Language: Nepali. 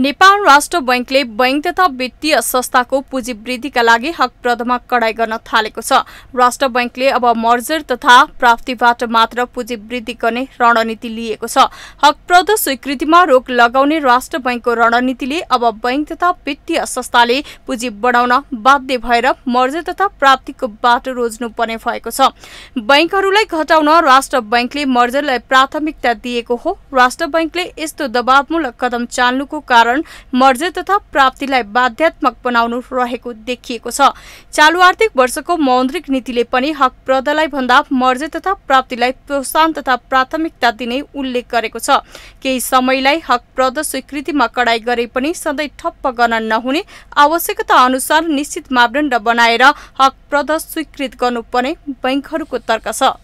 नेपाल राष्ट्र बैङ्कले बैङ्क तथा वित्तीय संस्थाको पुँजी वृद्धिका लागि हकप्रदमा कडाई गर्न थालेको छ राष्ट्र बैङ्कले अब मर्जर तथा प्राप्तिबाट मात्र पुँजी वृद्धि गर्ने रणनीति लिएको छ हकप्रद स्वीकृतिमा रोक लगाउने राष्ट्र बैङ्कको रणनीतिले अब बैङ्क तथा वित्तीय संस्थाले पुँजी बढाउन बाध्य भएर मर्जर तथा प्राप्तिको बाटो रोज्नुपर्ने भएको छ बैङ्कहरूलाई घटाउन राष्ट्र बैङ्कले मर्जरलाई प्राथमिकता दिएको हो राष्ट्र बैङ्कले यस्तो दबावमूलक कदम चाल्नुको कारण कारण मर्जी तथा प्राप्तिलाई बाध्यात्मक बनाउनु रहेको देखिएको छ चालु आर्थिक वर्षको मौद्रिक नीतिले पनि हकप्रदलाई भन्दा मर्जी तथा प्राप्तिलाई प्रोत्साहन तथा प्राथमिकता दिने उल्लेख गरेको छ केही समयलाई हकप्रद स्वीकृतिमा कडाई गरे पनि सधैँ ठप्प गर्न नहुने आवश्यकता अनुसार निश्चित मापदण्ड बनाएर हकप्रद स्वीकृत गर्नुपर्ने बैङ्कहरूको तर्क छ